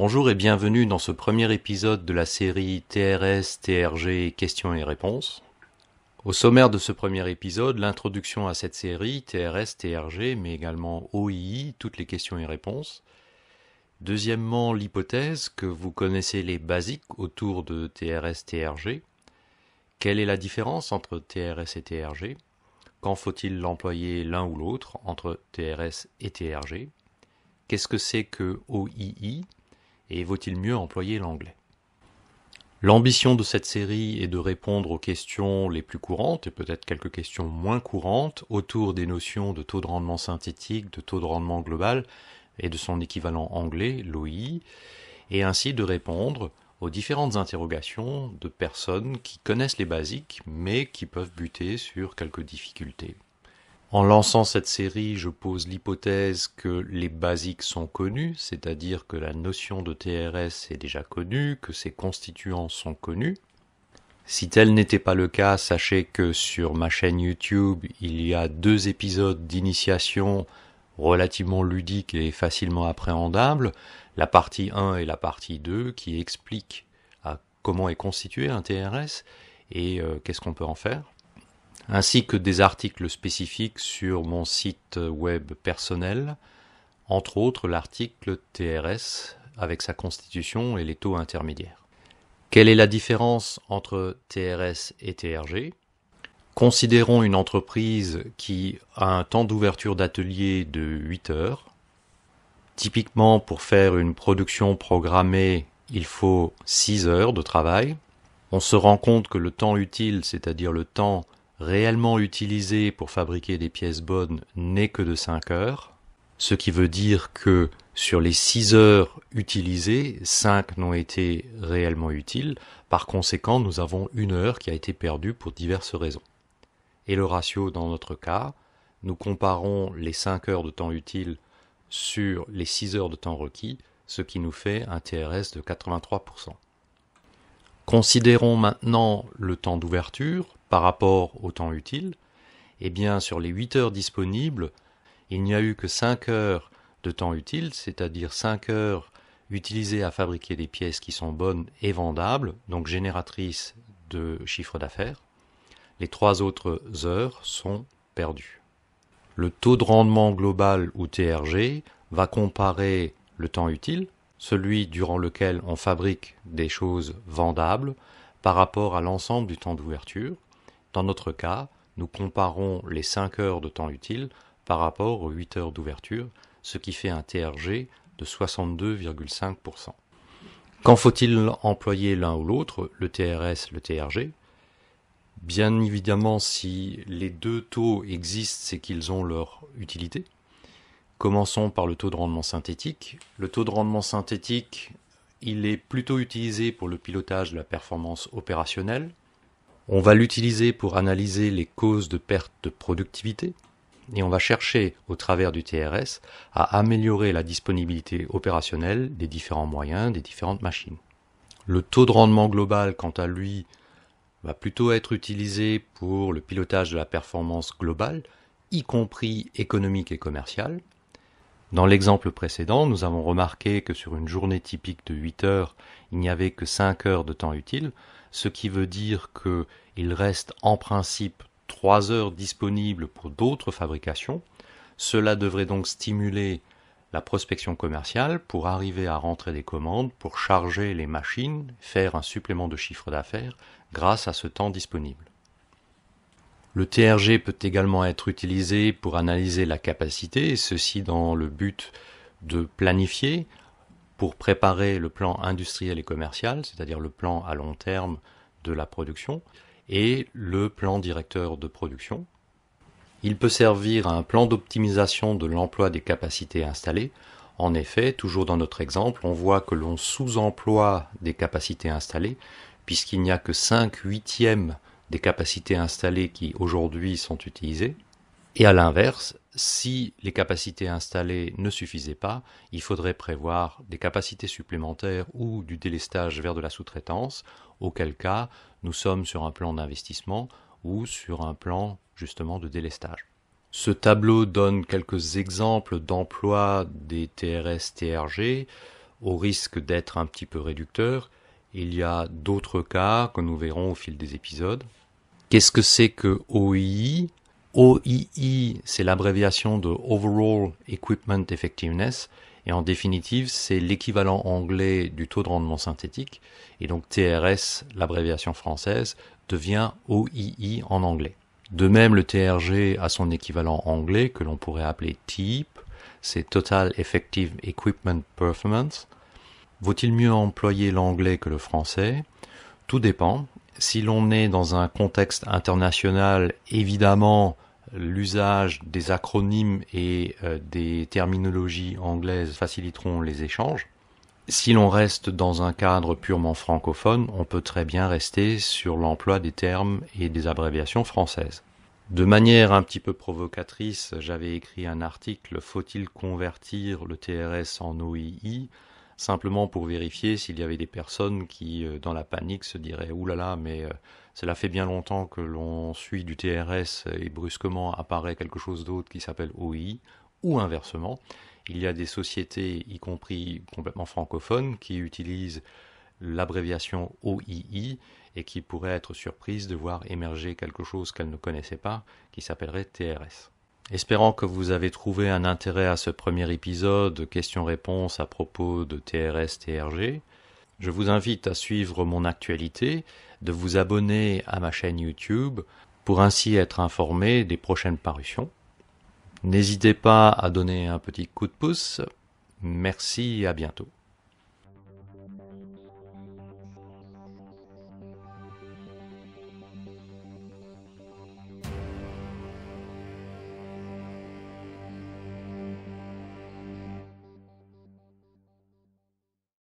Bonjour et bienvenue dans ce premier épisode de la série TRS, TRG, questions et réponses. Au sommaire de ce premier épisode, l'introduction à cette série TRS, TRG, mais également OII, toutes les questions et réponses. Deuxièmement, l'hypothèse que vous connaissez les basiques autour de TRS, TRG. Quelle est la différence entre TRS et TRG Quand faut-il l'employer l'un ou l'autre entre TRS et TRG Qu'est-ce que c'est que OII et vaut-il mieux employer l'anglais L'ambition de cette série est de répondre aux questions les plus courantes et peut-être quelques questions moins courantes autour des notions de taux de rendement synthétique, de taux de rendement global et de son équivalent anglais, l'OI, et ainsi de répondre aux différentes interrogations de personnes qui connaissent les basiques mais qui peuvent buter sur quelques difficultés. En lançant cette série, je pose l'hypothèse que les basiques sont connus, c'est-à-dire que la notion de TRS est déjà connue, que ses constituants sont connus. Si tel n'était pas le cas, sachez que sur ma chaîne YouTube, il y a deux épisodes d'initiation relativement ludiques et facilement appréhendables, la partie 1 et la partie 2, qui expliquent à comment est constitué un TRS et euh, qu'est-ce qu'on peut en faire ainsi que des articles spécifiques sur mon site web personnel, entre autres l'article TRS avec sa constitution et les taux intermédiaires. Quelle est la différence entre TRS et TRG Considérons une entreprise qui a un temps d'ouverture d'atelier de 8 heures. Typiquement, pour faire une production programmée, il faut 6 heures de travail. On se rend compte que le temps utile, c'est-à-dire le temps réellement utilisé pour fabriquer des pièces bonnes n'est que de 5 heures, ce qui veut dire que sur les 6 heures utilisées, 5 n'ont été réellement utiles, par conséquent nous avons une heure qui a été perdue pour diverses raisons. Et le ratio dans notre cas, nous comparons les 5 heures de temps utile sur les 6 heures de temps requis, ce qui nous fait un TRS de 83%. Considérons maintenant le temps d'ouverture, par rapport au temps utile, eh bien sur les 8 heures disponibles, il n'y a eu que 5 heures de temps utile, c'est-à-dire 5 heures utilisées à fabriquer des pièces qui sont bonnes et vendables, donc génératrices de chiffre d'affaires. Les 3 autres heures sont perdues. Le taux de rendement global ou TRG va comparer le temps utile, celui durant lequel on fabrique des choses vendables, par rapport à l'ensemble du temps d'ouverture, dans notre cas, nous comparons les 5 heures de temps utile par rapport aux 8 heures d'ouverture, ce qui fait un TRG de 62,5%. Quand faut-il employer l'un ou l'autre, le TRS, le TRG Bien évidemment, si les deux taux existent, c'est qu'ils ont leur utilité. Commençons par le taux de rendement synthétique. Le taux de rendement synthétique, il est plutôt utilisé pour le pilotage de la performance opérationnelle, on va l'utiliser pour analyser les causes de perte de productivité et on va chercher, au travers du TRS, à améliorer la disponibilité opérationnelle des différents moyens, des différentes machines. Le taux de rendement global, quant à lui, va plutôt être utilisé pour le pilotage de la performance globale, y compris économique et commerciale. Dans l'exemple précédent, nous avons remarqué que sur une journée typique de 8 heures, il n'y avait que 5 heures de temps utile ce qui veut dire qu'il reste en principe trois heures disponibles pour d'autres fabrications. Cela devrait donc stimuler la prospection commerciale pour arriver à rentrer des commandes, pour charger les machines, faire un supplément de chiffre d'affaires grâce à ce temps disponible. Le TRG peut également être utilisé pour analyser la capacité, ceci dans le but de planifier pour préparer le plan industriel et commercial, c'est-à-dire le plan à long terme de la production, et le plan directeur de production. Il peut servir à un plan d'optimisation de l'emploi des capacités installées. En effet, toujours dans notre exemple, on voit que l'on sous-emploie des capacités installées, puisqu'il n'y a que 5 huitièmes des capacités installées qui aujourd'hui sont utilisées. Et à l'inverse, si les capacités installées ne suffisaient pas, il faudrait prévoir des capacités supplémentaires ou du délestage vers de la sous-traitance, auquel cas nous sommes sur un plan d'investissement ou sur un plan justement de délestage. Ce tableau donne quelques exemples d'emploi des TRS-TRG au risque d'être un petit peu réducteur. Il y a d'autres cas que nous verrons au fil des épisodes. Qu'est-ce que c'est que OI OII, c'est l'abréviation de Overall Equipment Effectiveness, et en définitive, c'est l'équivalent anglais du taux de rendement synthétique, et donc TRS, l'abréviation française, devient OII en anglais. De même, le TRG a son équivalent anglais que l'on pourrait appeler TIP, e c'est Total Effective Equipment Performance. Vaut-il mieux employer l'anglais que le français Tout dépend si l'on est dans un contexte international, évidemment, l'usage des acronymes et euh, des terminologies anglaises faciliteront les échanges. Si l'on reste dans un cadre purement francophone, on peut très bien rester sur l'emploi des termes et des abréviations françaises. De manière un petit peu provocatrice, j'avais écrit un article Faut-il convertir le TRS en OII simplement pour vérifier s'il y avait des personnes qui, euh, dans la panique, se diraient Ouh là là, mais euh, cela fait bien longtemps que l'on suit du TRS et brusquement apparaît quelque chose d'autre qui s'appelle OII » ou inversement. Il y a des sociétés, y compris complètement francophones, qui utilisent l'abréviation OII et qui pourraient être surprises de voir émerger quelque chose qu'elles ne connaissaient pas, qui s'appellerait TRS. Espérant que vous avez trouvé un intérêt à ce premier épisode questions-réponses à propos de TRS-TRG, je vous invite à suivre mon actualité, de vous abonner à ma chaîne YouTube pour ainsi être informé des prochaines parutions. N'hésitez pas à donner un petit coup de pouce. Merci, à bientôt.